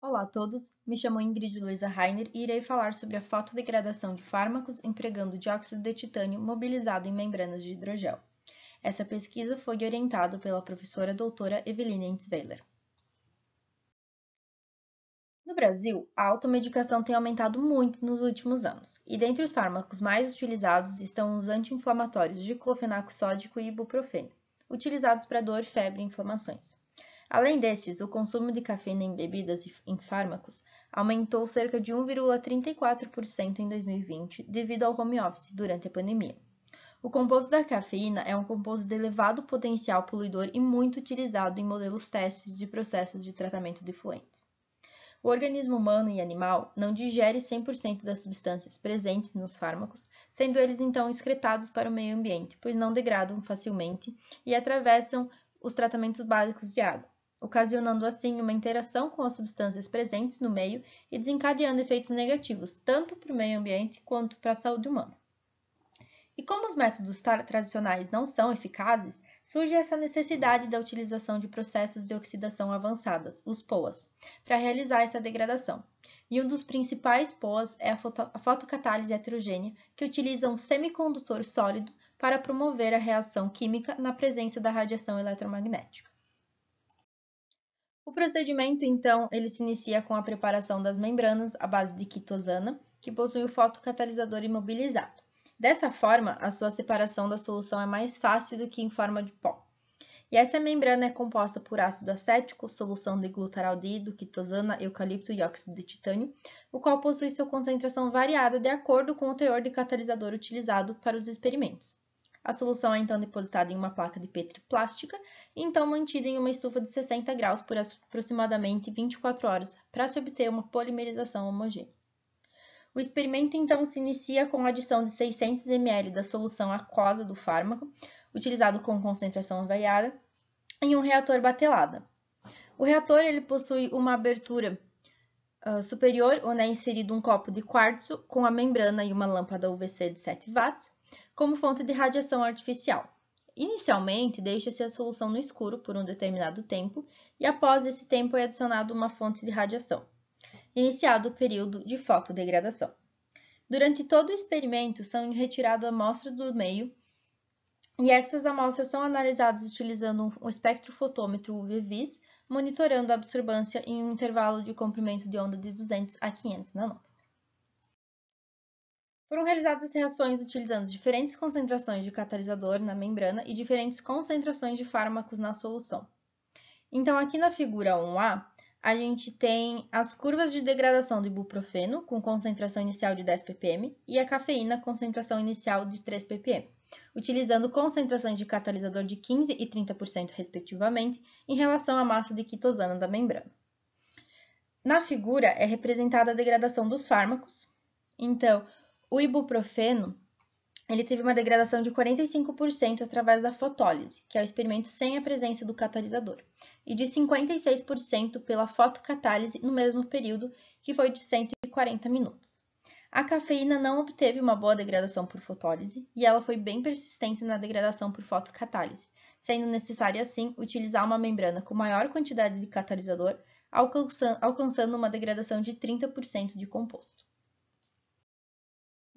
Olá a todos, me chamo Ingrid Luiza Rainer e irei falar sobre a fotodegradação de fármacos empregando dióxido de titânio mobilizado em membranas de hidrogel. Essa pesquisa foi orientada pela professora doutora Eveline Entzweiler. No Brasil, a automedicação tem aumentado muito nos últimos anos, e dentre os fármacos mais utilizados estão os anti-inflamatórios diclofenaco sódico e ibuprofeno, utilizados para dor, febre e inflamações. Além destes, o consumo de cafeína em bebidas e em fármacos aumentou cerca de 1,34% em 2020 devido ao home office durante a pandemia. O composto da cafeína é um composto de elevado potencial poluidor e muito utilizado em modelos testes de processos de tratamento de fluentes. O organismo humano e animal não digere 100% das substâncias presentes nos fármacos, sendo eles então excretados para o meio ambiente, pois não degradam facilmente e atravessam os tratamentos básicos de água ocasionando assim uma interação com as substâncias presentes no meio e desencadeando efeitos negativos, tanto para o meio ambiente quanto para a saúde humana. E como os métodos tradicionais não são eficazes, surge essa necessidade da utilização de processos de oxidação avançadas, os POAs, para realizar essa degradação. E um dos principais POAs é a, foto a fotocatálise heterogênea, que utiliza um semicondutor sólido para promover a reação química na presença da radiação eletromagnética. O procedimento, então, ele se inicia com a preparação das membranas à base de quitosana, que possui o fotocatalisador imobilizado. Dessa forma, a sua separação da solução é mais fácil do que em forma de pó. E essa membrana é composta por ácido acético, solução de glutaraldeído, quitosana, eucalipto e óxido de titânio, o qual possui sua concentração variada de acordo com o teor de catalisador utilizado para os experimentos. A solução é então depositada em uma placa de Petri plástica e então mantida em uma estufa de 60 graus por aproximadamente 24 horas para se obter uma polimerização homogênea. O experimento então se inicia com a adição de 600 ml da solução aquosa do fármaco, utilizado com concentração variada, em um reator batelada. O reator ele possui uma abertura uh, superior, onde é inserido um copo de quartzo com a membrana e uma lâmpada UVC de 7 watts, como fonte de radiação artificial. Inicialmente, deixa-se a solução no escuro por um determinado tempo e após esse tempo é adicionada uma fonte de radiação, iniciado o período de fotodegradação. Durante todo o experimento, são retiradas amostras do meio e essas amostras são analisadas utilizando um espectrofotômetro UV-VIS, monitorando a absorbância em um intervalo de comprimento de onda de 200 a 500 nanômetros. Foram realizadas reações utilizando diferentes concentrações de catalisador na membrana e diferentes concentrações de fármacos na solução. Então, aqui na figura 1A, a gente tem as curvas de degradação do ibuprofeno, com concentração inicial de 10 ppm, e a cafeína, concentração inicial de 3 ppm, utilizando concentrações de catalisador de 15% e 30%, respectivamente, em relação à massa de quitosana da membrana. Na figura é representada a degradação dos fármacos. Então, o ibuprofeno ele teve uma degradação de 45% através da fotólise, que é o experimento sem a presença do catalisador, e de 56% pela fotocatálise no mesmo período, que foi de 140 minutos. A cafeína não obteve uma boa degradação por fotólise e ela foi bem persistente na degradação por fotocatálise, sendo necessário assim utilizar uma membrana com maior quantidade de catalisador, alcançando uma degradação de 30% de composto.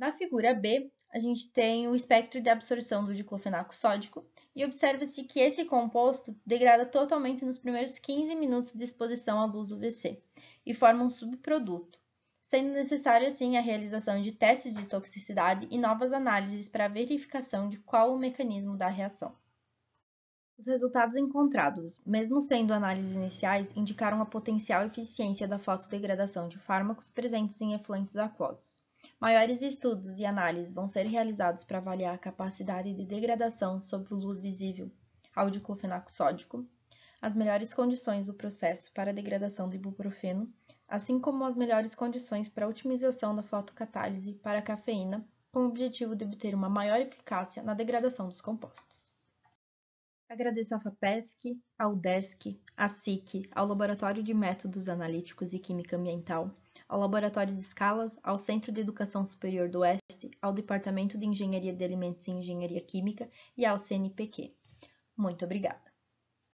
Na figura B, a gente tem o espectro de absorção do diclofenaco sódico e observa-se que esse composto degrada totalmente nos primeiros 15 minutos de exposição à luz UVC e forma um subproduto, sendo necessário assim a realização de testes de toxicidade e novas análises para a verificação de qual o mecanismo da reação. Os resultados encontrados, mesmo sendo análises iniciais, indicaram a potencial eficiência da fotodegradação de fármacos presentes em efluentes aquosos. Maiores estudos e análises vão ser realizados para avaliar a capacidade de degradação sob luz visível ao diclofenaco sódico, as melhores condições do processo para a degradação do ibuprofeno, assim como as melhores condições para a otimização da fotocatálise para a cafeína, com o objetivo de obter uma maior eficácia na degradação dos compostos. Agradeço à FAPESC, ao DESC, à SIC, ao Laboratório de Métodos Analíticos e Química Ambiental, ao Laboratório de Escalas, ao Centro de Educação Superior do Oeste, ao Departamento de Engenharia de Alimentos e Engenharia Química e ao CNPq. Muito obrigada!